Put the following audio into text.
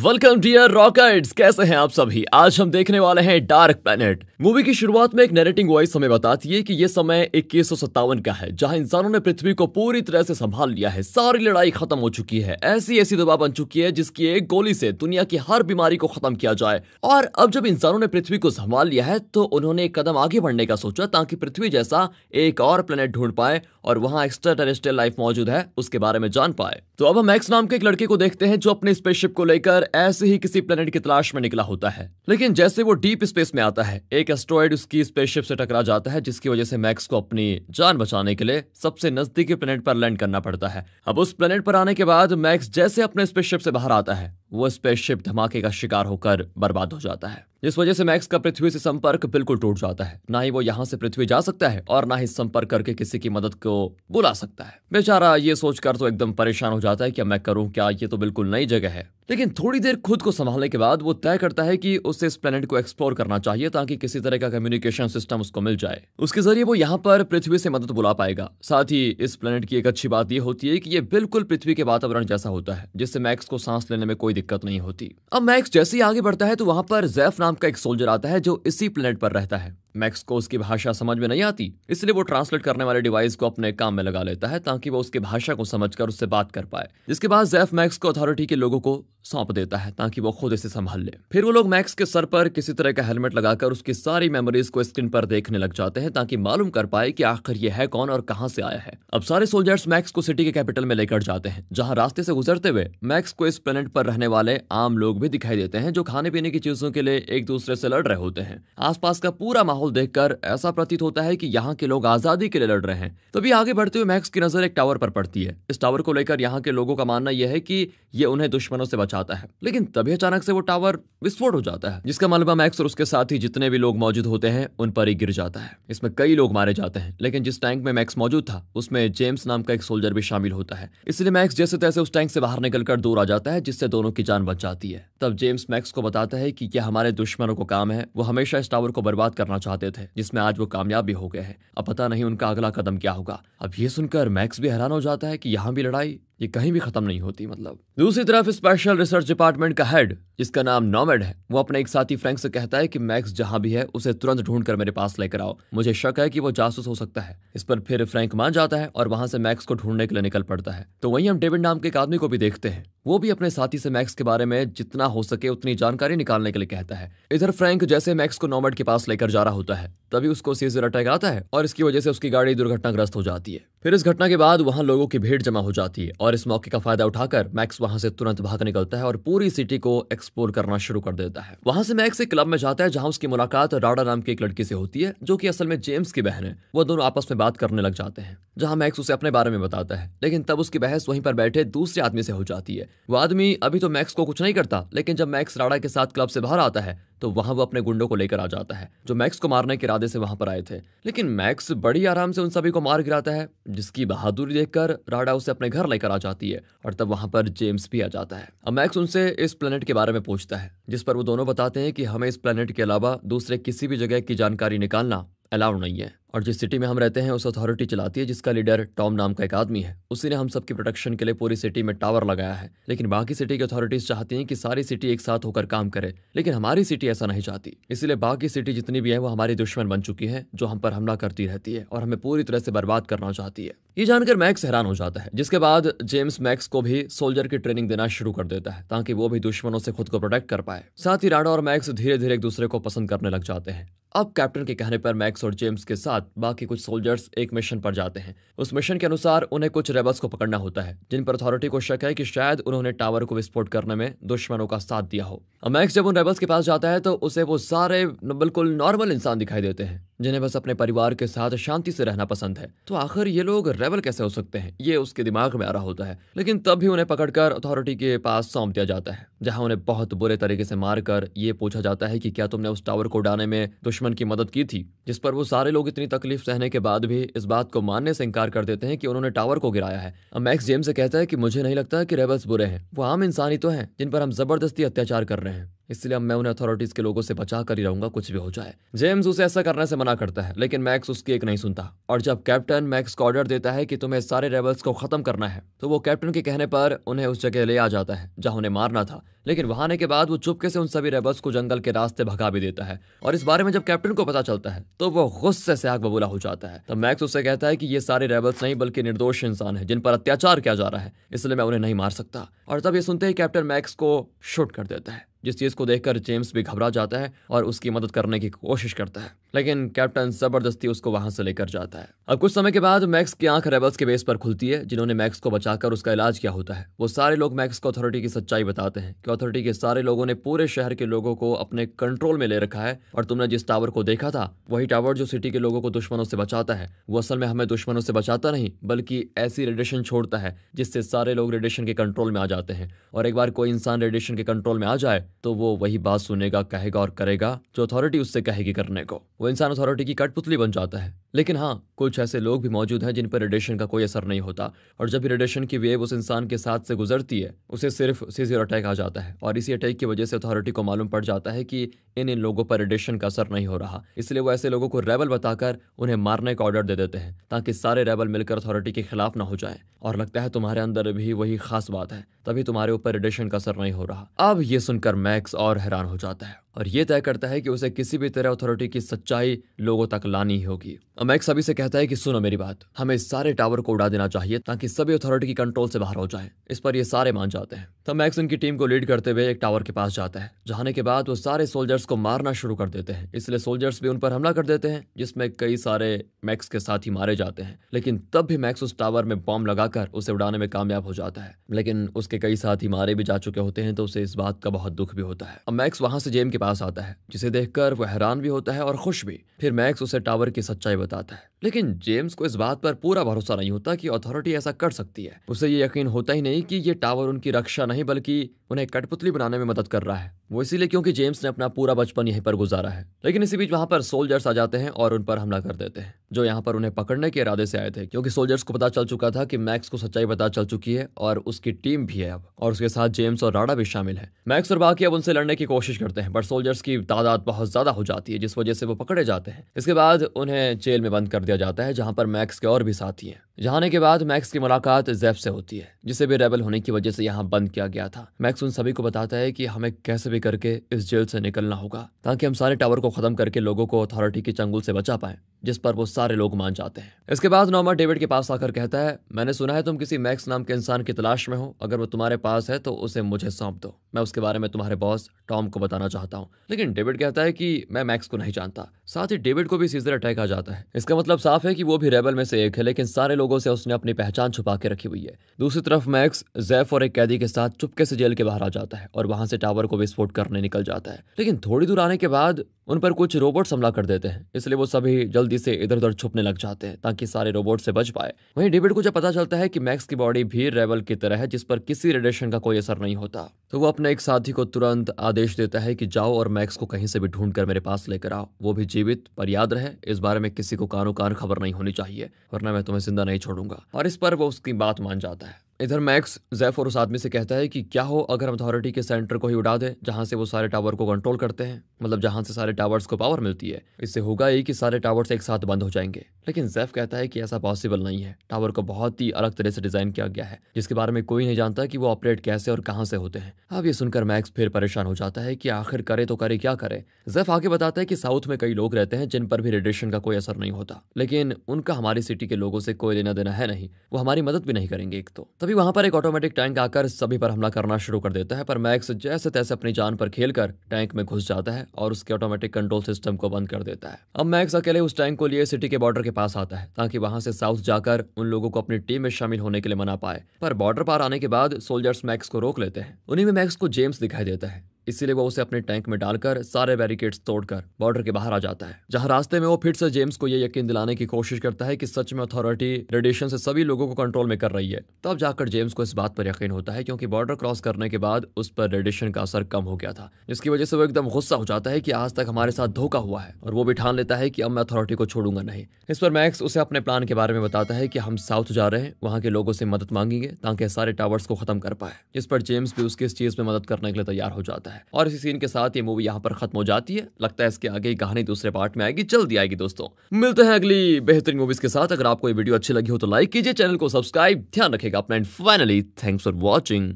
welcome dear rockets कैसे हैं आप सभी आज हम देखने वाले हैं डार्क प्लेनेट मूवी की शुरुआत में एक नरेटिंग वॉइस हमें बताती है कि ये समय इक्कीस का है जहां इंसानों ने पृथ्वी को पूरी तरह से संभाल लिया है सारी लड़ाई खत्म हो चुकी है ऐसी ऐसी दवा बन चुकी है जिसकी एक गोली से दुनिया की हर बीमारी को खत्म किया जाए और अब जब इंसानों ने पृथ्वी को संभाल लिया है तो उन्होंने एक कदम आगे बढ़ने का सोचा ताकि पृथ्वी जैसा एक और प्लेनेट ढूंढ पाए और वहां एक्स्ट्रा टेरेस्ट्रियल लाइफ मौजूद है उसके बारे में जान पाए तो अब हम मैक्स नाम के एक लड़के को देखते हैं जो अपने स्पेसशिप को लेकर पर ऐसे ही किसी प्लेनेट की तलाश में निकला होता है लेकिन जैसे वो डीप स्पेस में आता है एक एस्ट्रॉयड उसकी स्पेसशिप से टकरा जाता है जिसकी वजह से मैक्स को अपनी जान बचाने के लिए सबसे नजदीकी प्लेनेट पर लैंड करना पड़ता है अब उस प्लेनेट पर आने के बाद मैक्स जैसे अपने स्पेसशिप से बाहर आता है वो स्पेसशिप धमाके का शिकार होकर बर्बाद हो जाता है जिस वजह से मैक्स का पृथ्वी से संपर्क बिल्कुल टूट जाता है ना ही वो यहाँ से पृथ्वी जा सकता है और ना ही संपर्क करके किसी की मदद को बुला सकता है बेचारा ये सोचकर तो एकदम परेशान हो जाता है कि मैं करूँ क्या ये तो बिल्कुल नई जगह है लेकिन थोड़ी देर खुद को संभालने के बाद वो तय करता है कि उसे इस प्लेनेट को एक्सप्लोर करना चाहिए ताकि किसी तरह का कम्युनिकेशन सिस्टम उसको मिल जाए उसके जरिए वो यहाँ पर पृथ्वी से मदद बुला पाएगा साथ ही इस प्लेनेट की एक अच्छी बात यह होती है कि ये बिल्कुल पृथ्वी के वातावरण जैसा होता है जिससे मैक्स को सांस लेने में कोई दिक्कत नहीं होती अब मैक्स जैसे ही आगे बढ़ता है तो वहां पर जैफ नाम का एक सोल्जर आता है जो इसी प्लेनेट पर रहता है मैक्स को उसकी भाषा समझ में नहीं आती इसलिए वो ट्रांसलेट करने वाले डिवाइस को अपने काम में लगा लेता है ताकि वो उसकी भाषा को समझकर उससे बात कर पाए जिसके बाद जैफ मैक्स को अथॉरिटी के लोगों को सौंप देता है ताकि वो खुद इसे संभाल ले फिर वो लोग मैक्स के सर पर किसी तरह का हेलमेट लगाकर उसकी सारी मेमोरीज को स्क्रीन पर देखने लग जाते हैं ताकि मालूम कर पाए कि आखिर ये है कौन और कहां से आया है अब सारे सोल्जर्स मैक्स को सिटी के कैपिटल में लेकर जाते हैं जहां रास्ते से गुजरते हुए मैक्स को इस प्लेनेट पर रहने वाले आम लोग भी दिखाई देते हैं जो खाने पीने की चीजों के लिए एक दूसरे से लड़ रहे होते हैं आसपास का पूरा माहौल देखकर ऐसा प्रतीत होता है कि यहाँ के लोग आजादी के लिए लड़ रहे हैं तभी आगे बढ़ते हुए मैक्स की नजर एक टावर पर पड़ती है इस टावर को लेकर यहाँ के लोगों का मानना यह है कि ये उन्हें दुश्मनों से बचाता है लेकिन तभी अचानक से वो टावर विस्फोट हो जाता है जिसका मलबा मैक्स और उसके साथ ही जितने भी लोग मौजूद होते हैं उन पर ही गिर जाता है इसमें कई लोग मारे जाते हैं लेकिन जिस टैंक में मैक्स मौजूद था उसमें जेम्स नाम का एक सोल्जर भी शामिल होता है इसलिए मैक्स जैसे तैसे उस टैंक से बाहर निकलकर दूर आ जाता है जिससे दोनों की की जान बच जाती है तब जेम्स मैक्स को बताता है कि यह हमारे दुश्मनों को काम है वो हमेशा इस टावर को बर्बाद करना चाहते थे जिसमें आज वो कामयाब भी हो गए हैं अब पता नहीं उनका अगला कदम क्या होगा अब ये सुनकर मैक्स भी हैरान हो जाता है कि यहाँ भी लड़ाई ये कहीं भी खत्म नहीं होती मतलब दूसरी तरफ स्पेशल रिसर्च डिपार्टमेंट का हेड जिसका नाम नॉमेड है वो अपने एक साथी फ्रैंक से कहता है कि मैक्स जहां भी है उसे तुरंत ढूंढ कर मेरे पास लेकर आओ मुझे शक है कि वो जासूस हो सकता है इस पर फिर फ्रैंक मान जाता है और वहां से मैक्स को ढूंढने के लिए निकल पड़ता है तो वही हम डेविड नाम के एक आदमी को भी देखते हैं वो भी अपने साथी से मैक्स के बारे में जितना हो सके उतनी जानकारी निकालने के लिए कहता है इधर फ्रैंक जैसे मैक्स को नॉमेड के पास लेकर जा रहा होता है तभी उसको सीजर अटैक आता है और इसकी वजह से उसकी गाड़ी दुर्घटनाग्रस्त हो जाती है फिर इस घटना के बाद वहां लोगों की भीड़ जमा हो जाती है और इस मौके का फायदा उठाकर मैक्स वहां से तुरंत भाग निकलता है और पूरी सिटी को एक्सप्लोर करना शुरू कर देता है वहां से मैक्स एक क्लब में जाता है जहां उसकी मुलाकात राडा नाम की एक लड़की से होती है जो की असल में जेम्स की बहन है वो दोनों आपस में बात करने लग जाते हैं जहां मैक्स उसे अपने बारे में बताता है लेकिन तब उसकी बहस वहीं पर बैठे दूसरे आदमी से हो जाती है वो आदमी अभी तो मैक्स को कुछ नहीं करता लेकिन जब मैक्स राडा के साथ क्लब से बाहर आता है तो वहां वो अपने गुंडों को लेकर आ जाता है जो मैक्स को मारने के इरादे से वहां पर आए थे लेकिन मैक्स बड़ी आराम से उन सभी को मार गिराता है जिसकी बहादुरी देखकर राडा उसे अपने घर लेकर आ जाती है और तब वहां पर जेम्स भी आ जाता है अब मैक्स उनसे इस प्लेनेट के बारे में पूछता है जिस पर वो दोनों बताते हैं कि हमें इस प्लेनेट के अलावा दूसरे किसी भी जगह की जानकारी निकालना अलाउड नहीं है और जिस सिटी में हम रहते हैं उस अथॉरिटी चलाती है जिसका लीडर टॉम नाम का एक आदमी है उसी ने हम सबकी प्रोटेक्शन के लिए पूरी सिटी में टावर लगाया है लेकिन बाकी सिटी की अथॉरिटीज चाहती हैं कि सारी सिटी एक साथ होकर काम करे लेकिन हमारी सिटी ऐसा नहीं चाहती इसलिए बाकी सिटी जितनी भी है वो हमारी दुश्मन बन चुकी है जो हम पर हमला करती रहती है और हमें पूरी तरह से बर्बाद करना चाहती है ये जानकर मैक्स हैरान हो जाता है जिसके बाद जेम्स मैक्स को भी सोल्जर की ट्रेनिंग देना शुरू कर देता है ताकि वो भी दुश्मनों से खुद को प्रोटेक्ट कर पाए साथ ही राणा और मैक्स धीरे धीरे एक दूसरे को पसंद करने लग जाते हैं अब कैप्टन के कहने पर मैक्स और जेम्स के साथ बाद बाकी कुछ सोल्जर्स एक मिशन पर जाते हैं उस मिशन के अनुसार उन्हें कुछ रेबल्स को पकड़ना होता है जिन पर अथॉरिटी को शक है कि शायद उन्होंने टावर को विस्फोट करने में दुश्मनों का साथ दिया हो मैक्स जब उन रेबल्स के पास जाता है तो उसे वो सारे बिल्कुल नॉर्मल इंसान दिखाई देते हैं जिन्हें बस अपने परिवार के साथ शांति से रहना पसंद है तो आखिर ये लोग रेबल कैसे हो सकते हैं ये उसके दिमाग में आ रहा होता है लेकिन तब भी उन्हें पकड़कर अथॉरिटी के पास सौंप दिया जाता है जहां उन्हें बहुत बुरे तरीके से मारकर ये पूछा जाता है कि क्या तुमने उस टावर को उड़ाने में दुश्मन की मदद की थी जिस पर वो सारे लोग इतनी तकलीफ सहने के बाद भी इस बात को मानने से इंकार कर देते हैं कि उन्होंने टावर को गिराया है अब मैक्स जेम से कहता है कि मुझे नहीं लगता कि रेबल्स बुरे हैं वो आम इंसानी तो हैं जिन पर हम जबरदस्ती अत्याचार कर रहे हैं इसलिए अब मैं उन्हें अथॉरिटीज के लोगों से बचा कर ही रहूंगा कुछ भी हो जाए जेम्स उसे ऐसा करने से मना करता है लेकिन मैक्स उसकी एक नहीं सुनता और जब कैप्टन मैक्स को ऑर्डर देता है कि तुम्हें सारे रेबल्स को खत्म करना है तो वो कैप्टन के कहने पर उन्हें उस जगह ले आ जाता है जहां उन्हें मारना था लेकिन वहां आने के बाद वो चुपके से उन सभी रेबल्स को जंगल के रास्ते भगा भी देता है और इस बारे में जब कैप्टन को पता चलता है तो वो गुस्से से आग बबूला हो जाता है तब मैक्स उसे कहता है कि ये सारे रेबल्स नहीं बल्कि निर्दोष इंसान है जिन पर अत्याचार किया जा रहा है इसलिए मैं उन्हें नहीं मार सकता और तब ये सुनते ही कैप्टन मैक्स को शूट कर देता है जिस चीज़ को देखकर जेम्स भी घबरा जाता है और उसकी मदद करने की कोशिश करता है लेकिन कैप्टन जबरदस्ती उसको वहां से लेकर जाता है अब कुछ समय के बाद मैक्स की आंख रेबल्स के बेस पर खुलती है जिन्होंने मैक्स को बचाकर उसका इलाज किया होता है वो सारे लोग मैक्स को अथॉरिटी की सच्चाई बताते हैं कि अथॉरिटी के सारे लोगों ने पूरे शहर के लोगों को अपने कंट्रोल में ले रखा है और तुमने जिस टावर को देखा था वही टावर जो सिटी के लोगों को दुश्मनों से बचाता है वो असल में हमें दुश्मनों से बचाता नहीं बल्कि ऐसी रेडिएशन छोड़ता है जिससे सारे लोग रेडिएशन के कंट्रोल में आ जाते हैं और एक बार कोई इंसान रेडिएशन के कंट्रोल में आ जाए तो वो वही बात सुनेगा कहेगा और करेगा जो अथॉरिटी उससे कहेगी करने को वो इंसान अथॉरिटी की कठपुतली बन जाता है लेकिन हाँ कुछ ऐसे लोग भी मौजूद हैं जिन पर रेडिएशन का कोई असर नहीं होता और जब रेडिएशन की वेव उस इंसान के साथ से गुजरती है उसे सिर्फ सीजियर अटैक आ जाता है और इसी अटैक की वजह से अथॉरिटी को मालूम पड़ जाता है कि इन इन लोगों पर रेडिएशन का असर नहीं हो रहा इसलिए वो ऐसे लोगों को रेबल बताकर उन्हें मारने का ऑर्डर दे देते हैं ताकि सारे रेबल मिलकर अथॉरिटी के खिलाफ ना हो जाए और लगता है तुम्हारे अंदर भी वही खास बात है तभी तुम्हारे ऊपर रेडिएशन का असर नहीं हो रहा अब ये सुनकर मैक्स और हैरान हो जाता है और ये तय करता है कि उसे किसी भी तरह अथॉरिटी की सच्चाई लोगों तक लानी होगी मैक सभी से कहता है कि सुनो मेरी बात हमें इस सारे टावर को उड़ा देना चाहिए ताकि सभी अथॉरिटी की कंट्रोल से बाहर हो जाए इस पर ये सारे मान जाते हैं तब तो मैक्स उनकी टीम को लीड करते हुए एक टावर के पास जाता है जाने के बाद वो सारे सोल्जर्स को मारना शुरू कर देते हैं इसलिए सोल्जर्स भी उन पर हमला कर देते हैं जिसमें कई सारे मैक्स के साथ ही मारे जाते हैं लेकिन तब भी मैक्स उस टावर में बॉम्ब लगाकर उसे उड़ाने में कामयाब हो जाता है लेकिन उसके कई साथी मारे भी जा चुके होते हैं तो उसे इस बात का बहुत दुख भी होता है अब मैक्स वहां से जेम के पास आता है जिसे देखकर वो हैरान भी होता है और खुश भी फिर मैक्स उसे टावर की सच्चाई बताता है लेकिन जेम्स को इस बात पर पूरा भरोसा नहीं होता कि अथॉरिटी ऐसा कर सकती है उसे ये यकीन होता ही नहीं कि ये टावर उनकी रक्षा नहीं बल्कि उन्हें कठपुतली बनाने में मदद कर रहा है वो इसीलिए क्योंकि जेम्स ने अपना पूरा बचपन यहीं पर गुजारा है लेकिन इसी बीच वहां पर सोल्जर्स आ जाते हैं और उन पर हमला कर देते हैं जो यहाँ पर उन्हें पकड़ने के इरादे से आए थे क्योंकि सोल्जर्स को पता चल चुका था कि मैक्स को सच्चाई पता चल चुकी है और उसकी टीम भी है अब और उसके साथ जेम्स और राडा भी शामिल है मैक्स और बाकी अब उनसे लड़ने की कोशिश करते हैं बट सोल्जर्स की तादाद बहुत ज्यादा हो जाती है जिस वजह से वो पकड़े जाते हैं इसके बाद उन्हें जेल में बंद कर दिया जाता है जहाँ पर मैक्स के और भी साथी हैं जाने के बाद मैक्स की मुलाकात जैफ से होती है जिसे भी रेबल होने की वजह से यहाँ बंद किया गया था मैक्स उन सभी को बताता है कि हमें कैसे भी करके इस जेल से निकलना होगा ताकि हम सारे टावर को खत्म करके लोगों को अथॉरिटी के चंगुल से बचा पाए जिस पर वो सारे लोग मान जाते हैं इसके बाद नॉमा डेविड के पास आकर कहता है मैंने सुना है तुम किसी मैक्स नाम के इंसान की तलाश में हो अगर वो तुम्हारे पास है तो उसे मुझे सौंप दो मैं उसके बारे में तुम्हारे बॉस टॉम को बताना चाहता हूँ लेकिन डेविड कहता है कि मैं मैक्स को नहीं जानता साथ ही डेविड को भी सीजर अटैक आ जाता है इसका मतलब साफ है कि वो भी रेबल में से एक है लेकिन सारे लोगों से उसने अपनी पहचान छुपा के रखी हुई है दूसरी तरफ मैक्स जैफ और एक कैदी के साथ चुपके से जेल के बाहर आ जाता है और वहां से टावर को विस्फोट करने निकल जाता है लेकिन थोड़ी दूर आने के बाद उन पर कुछ रोबोट हमला कर देते हैं इसलिए वो सभी जल्दी से इधर उधर छुपने लग जाते हैं ताकि सारे रोबोट से बच पाए वहीं डेविड को जब पता चलता है कि मैक्स की बॉडी भी रेवल की तरह है जिस पर किसी रेडिएशन का कोई असर नहीं होता तो वो अपने एक साथी को तुरंत आदेश देता है कि जाओ और मैक्स को कहीं से भी ढूंढ कर मेरे पास लेकर आओ वो भी जीवित पर याद रहे इस बारे में किसी को कानो कान खबर नहीं होनी चाहिए वरना मैं तुम्हें जिंदा नहीं छोड़ूंगा और इस पर वो उसकी बात मान जाता है इधर मैक्स जैफ और उस आदमी से कहता है कि क्या हो अगर हम अथॉरिटी के सेंटर को ही उड़ा दें जहाँ से वो सारे टावर को कंट्रोल करते हैं मतलब जहाँ से सारे टावर्स को पावर मिलती है इससे होगा ये कि सारे टावर्स एक साथ बंद हो जाएंगे लेकिन जैफ कहता है कि ऐसा पॉसिबल नहीं है टावर को बहुत ही अलग तरह से डिजाइन किया गया है जिसके बारे में कोई नहीं जानता कि वो ऑपरेट कैसे और कहाँ से होते हैं अब ये सुनकर मैक्स फिर परेशान हो जाता है कि आखिर करे तो करे क्या करे जैफ आगे बताता है कि साउथ में कई लोग रहते हैं जिन पर भी रेडिएशन का कोई असर नहीं होता लेकिन उनका हमारी सिटी के लोगों से कोई लेना देना है नहीं वो हमारी मदद भी नहीं करेंगे एक तो तभी तभी वहां पर एक ऑटोमेटिक टैंक आकर सभी पर हमला करना शुरू कर देता है पर मैक्स जैसे तैसे अपनी जान पर खेलकर टैंक में घुस जाता है और उसके ऑटोमेटिक कंट्रोल सिस्टम को बंद कर देता है अब मैक्स अकेले उस टैंक को लिए सिटी के बॉर्डर के पास आता है ताकि वहां से साउथ जाकर उन लोगों को अपनी टीम में शामिल होने के लिए मना पाए पर बॉर्डर पार आने के बाद सोल्जर्स मैक्स को रोक लेते हैं उन्हीं में मैक्स को जेम्स दिखाई देता है इसीलिए वो उसे अपने टैंक में डालकर सारे बैरिकेड्स तोड़कर बॉर्डर के बाहर आ जाता है जहां रास्ते में वो फिर से जेम्स को ये यकीन दिलाने की कोशिश करता है कि सच में अथॉरिटी रेडिएशन से सभी लोगों को कंट्रोल में कर रही है तब जाकर जेम्स को इस बात पर यकीन होता है क्योंकि बॉर्डर क्रॉस करने के बाद उस पर रेडिएशन का असर कम हो गया था जिसकी वजह से वो एकदम गुस्सा हो जाता है की आज तक हमारे साथ धोखा हुआ है और वो भी ठान लेता है की अब मैं अथॉरिटी को छोड़ूंगा नहीं इस पर मैक्स उसे अपने प्लान के बारे में बताता है की हम साउथ जा रहे हैं वहाँ के लोगों से मदद मांगेंगे ताकि सारे टावर्स को खत्म कर पाए इस पर जेम्स भी उसकी इस चीज में मदद करने के लिए तैयार हो जाता है है और इसी सीन के साथ ये मूवी यहाँ पर खत्म हो जाती है लगता है इसके आगे कहानी दूसरे पार्ट में आएगी जल्दी आएगी दोस्तों मिलते हैं अगली बेहतरीन मूवीज के साथ अगर आपको ये वीडियो अच्छी लगी हो तो लाइक कीजिए चैनल को सब्सक्राइब ध्यान रखेगा अपना and finally thanks for watching